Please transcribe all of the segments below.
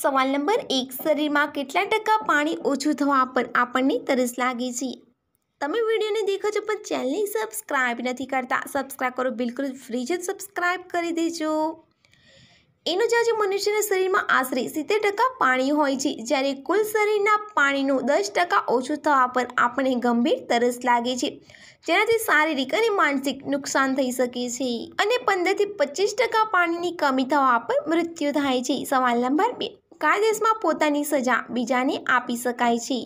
સવાલ નંબર એક શરીરમાં કેટલા ટકા પાણી ઓછું થવા પર આપણને તરસ લાગે છે તમે વિડીયોને દેખો છો પણ ચેનલને સબસ્ક્રાઈબ નથી કરતા સબસ્ક્રાઈબ કરો બિલકુલ ફ્રી જ સબસ્ક્રાઈબ કરી દેજો એનો જે મનુષ્યના શરીરમાં આશરે સિત્તેર ટકા પાણી હોય છે જ્યારે કુલ શરીરના પાણીનું દસ ટકા ઓછું થવા પર આપણને ગંભીર તરસ લાગે છે જેનાથી શારીરિક અને માનસિક નુકસાન થઈ શકે છે અને પંદરથી પચીસ ટકા પાણીની કમી થવા પર મૃત્યુ થાય છે સવાલ નંબર બે કાયદેશમાં પોતાની સજા બીજાને આપી શકાય છે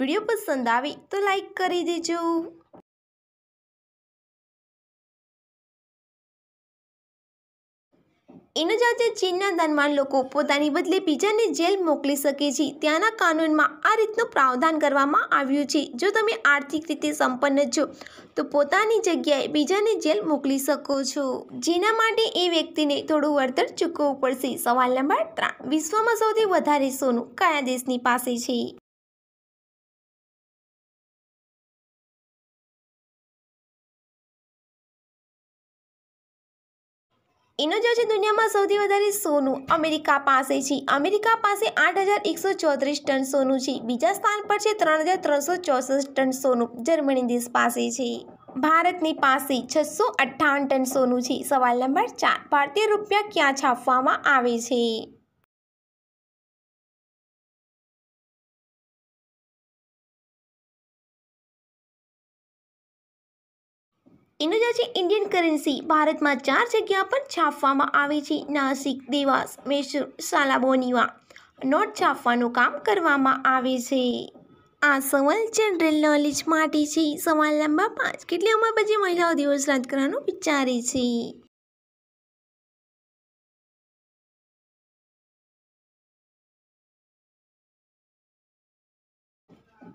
વિડીયો પસંદ આવે તો લાઈક કરી દેજો એનો જ ચીનના દરમિયાન લોકો પોતાની બદલે બીજાને જેલ મોકલી શકે છે ત્યાંના કાનૂનમાં આ રીતનું પ્રાવધાન કરવામાં આવ્યું છે જો તમે આર્થિક રીતે સંપન્ન છો તો પોતાની જગ્યાએ બીજાને જેલ મોકલી શકો છો જેના માટે એ વ્યક્તિને થોડું વળતર ચૂકવવું પડશે સવાલ નંબર ત્રણ વિશ્વમાં સૌથી વધારે સોનું કયા દેશની પાસે છે એનો જે છે દુનિયામાં સૌથી વધારે સોનું અમેરિકા પાસે છે અમેરિકા પાસે આઠ હજાર એકસો ચોત્રીસ ટન સોનું છે બીજા સ્થાન પર છે ત્રણ હજાર ત્રણસો ચોસઠ ટન સોનું જર્મની દેશ પાસે છે ભારતની પાસે છસો અઠ્ઠાવન ટન સોનું છે સવાલ નંબર ચાર ભારતીય રૂપિયા ક્યાં છાપવામાં આવે છે એનું જે છે ઇન્ડિયન કરન્સી ભારતમાં ચાર જગ્યા પર છાપવામાં આવે છે નાસિક દેવાસ મૈસૂર સાલાબોનીવા નોટ છાપવાનું કામ કરવામાં આવે છે આ સવાલ જનરલ નોલેજ માટે છે સવાલ નંબર પાંચ કેટલી ઉંમર પછી મહિલાઓ દિવસ રાત કરવાનું વિચારે છે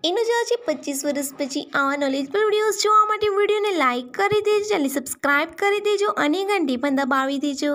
એનો જ છે પચીસ વર્ષ પછી આવા નોલેજબલ વિડીયોઝ જોવા માટે વિડીયોને લાઇક કરી દેજો ચાલી સબસ્ક્રાઈબ કરી દેજો અને ઘંટી પણ દબાવી દેજો